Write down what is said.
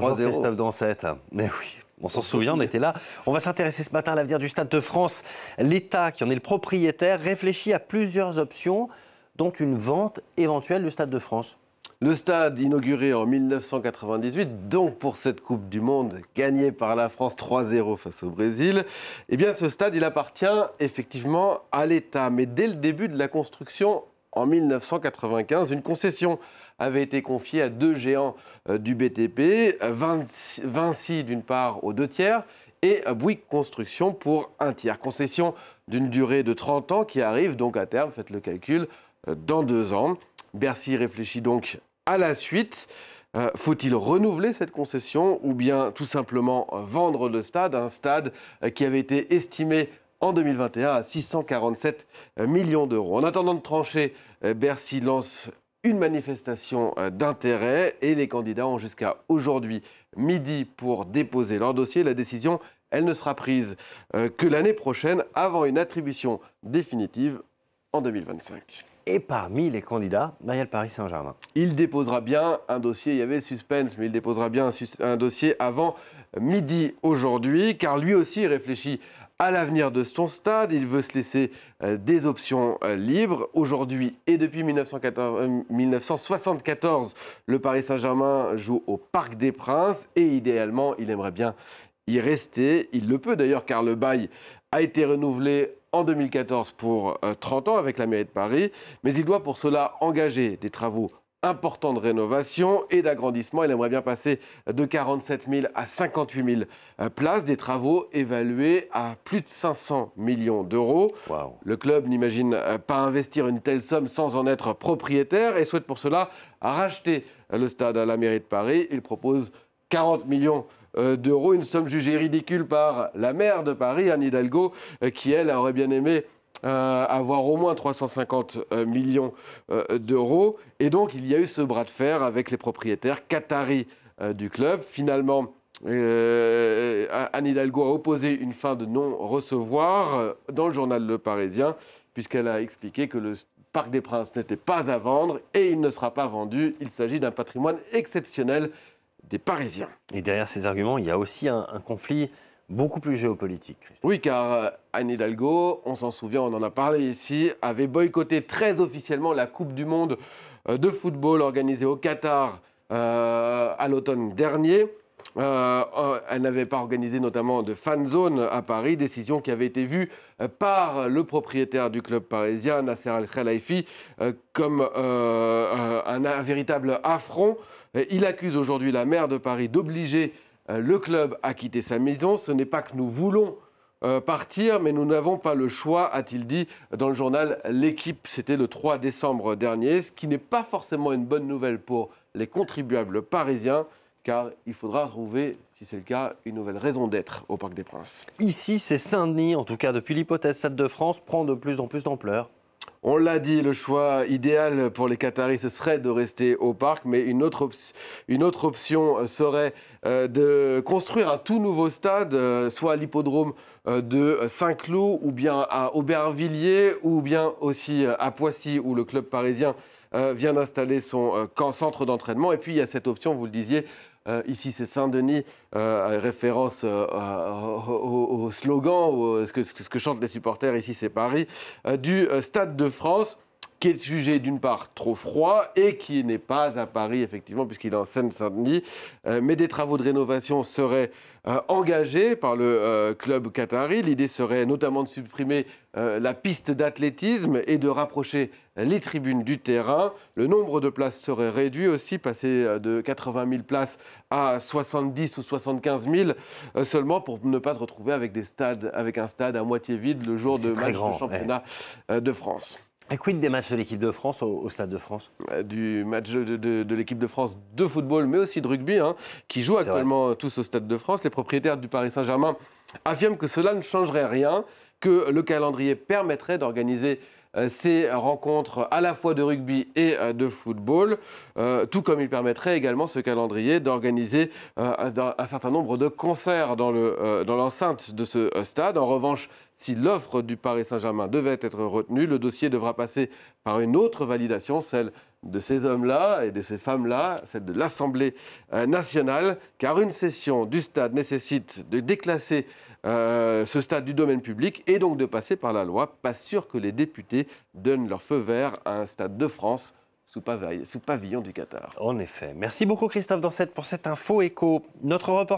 Christophe Dansette. Mais oui, on s'en souvient, on était là. On va s'intéresser ce matin à l'avenir du Stade de France. L'État, qui en est le propriétaire, réfléchit à plusieurs options, dont une vente éventuelle du Stade de France. Le stade inauguré en 1998, donc pour cette Coupe du Monde gagnée par la France 3-0 face au Brésil, eh bien ce stade, il appartient effectivement à l'État. Mais dès le début de la construction, en 1995. Une concession avait été confiée à deux géants euh, du BTP, Vinci d'une part aux deux tiers et Bouygues Construction pour un tiers. Concession d'une durée de 30 ans qui arrive donc à terme, faites le calcul, euh, dans deux ans. Bercy réfléchit donc à la suite. Euh, faut-il renouveler cette concession ou bien tout simplement vendre le stade, un stade qui avait été estimé en 2021 à 647 euh, millions d'euros. En attendant de trancher, euh, Bercy lance une manifestation euh, d'intérêt et les candidats ont jusqu'à aujourd'hui midi pour déposer leur dossier. La décision, elle ne sera prise que l'année prochaine avant une attribution définitive en 2025. Et parmi les candidats, Marielle Paris Saint-Germain. Il déposera bien un dossier, il y avait suspense, mais il déposera bien un, un dossier avant midi aujourd'hui, car lui aussi réfléchit à l'avenir de son stade. Il veut se laisser euh, des options euh, libres. Aujourd'hui et depuis 1974, euh, le Paris Saint-Germain joue au Parc des Princes et idéalement, il aimerait bien y rester. Il le peut d'ailleurs car le bail a été renouvelé en 2014 pour 30 ans avec la mairie de Paris, mais il doit pour cela engager des travaux important de rénovation et d'agrandissement. Il aimerait bien passer de 47 000 à 58 000 euh, places, des travaux évalués à plus de 500 millions d'euros. Le club n'imagine euh, pas investir une telle somme sans en être propriétaire et souhaite pour cela racheter euh, le stade à la mairie de Paris. Il propose 40 millions d'euros, une somme jugée ridicule par la maire de Paris, Anne Hidalgo, qui elle aurait bien aimé euh, avoir au moins 350 euh, millions euh, d'euros. Et donc, il y a eu ce bras de fer avec les propriétaires Qatari du club. Finalement, Anne Hidalgo a opposé une fin de non-recevoir dans le journal Le Parisien, puisqu'elle a expliqué que le Parc des Princes n'était pas à vendre et il ne sera pas vendu. Il s'agit d'un patrimoine exceptionnel des Parisiens. Et derrière ces arguments, il y a aussi un conflit beaucoup plus géopolitique, Christophe. Oui, car euh, Anne Hidalgo, on s'en souvient, on en a parlé ici, avait boycotté très officiellement la Coupe du Monde euh, de football organisée au Qatar euh, à l'automne dernier. elle n'avait pas organisé notamment de fan zone à Paris, décision qui avait été vue par le propriétaire du club parisien, Nasser Al-Khelaifi, comme un, véritable affront. Il accuse aujourd'hui la maire de Paris d'obliger euh, le club a quitté sa maison. Ce n'est pas que nous voulons euh, partir, mais nous n'avons pas le choix, a-t-il dit dans le journal L'équipe. C'était le 3 décembre dernier, ce qui n'est pas forcément une bonne nouvelle pour les contribuables parisiens, car il faudra trouver, si c'est le cas, une nouvelle raison d'être au Parc des Princes. Ici, c'est Saint-Denis, en tout cas depuis l'hypothèse Stade de France, prend de plus en plus d'ampleur. On l'a dit, le choix idéal pour les Qataris, serait de rester au parc, mais une autre, option euh, serait euh, de construire un tout nouveau stade, euh, soit à l'hippodrome de Saint-Cloud, ou bien à Aubervilliers, ou bien aussi à Poissy, où le club parisien vient d'installer son centre d'entraînement. Et puis, il y a cette option, vous le disiez, euh, ici, c'est Saint-Denis, euh, référence euh, au, slogan, ce que chantent les supporters, ici, c'est Paris, du Stade de France qui est jugé d'une part trop froid et qui n'est pas à Paris, effectivement, puisqu'il est en Seine-Saint-Denis. Euh, mais des travaux de rénovation seraient euh, engagés par le euh, club qatari. L'idée serait notamment de supprimer la piste d'athlétisme et de rapprocher les tribunes du terrain. Le nombre de places serait réduit aussi, passer de 80 000 places à 70 ou 75 000 seulement pour ne pas se retrouver avec, des stades, avec un stade à moitié vide le jour de match grand, championnat de France. Et quid des matchs de l'équipe de France au, Stade de France euh, Du match de, l'équipe de France de football, mais aussi de rugby, hein, qui joue actuellement tous au Stade de France. Les propriétaires du Paris Saint-Germain affirment que cela ne changerait rien, que le calendrier permettrait d'organiser euh, ces rencontres à la fois de rugby et euh, de football, euh, tout comme il permettrait également ce calendrier d'organiser un certain nombre de concerts dans l'enceinte de ce stade. En revanche, si l'offre du Paris Saint-Germain devait être retenue, le dossier devra passer par une autre validation, celle de ces hommes-là et de ces femmes-là, celle de l'Assemblée euh, nationale, car une session du stade nécessite de déclasser euh, ce stade du domaine public et donc de passer par la loi. Pas sûr que les députés donnent leur feu vert à un stade de France sous pavillon, du Qatar. En effet. Merci beaucoup Christophe Dansette pour cette info écho. Notre report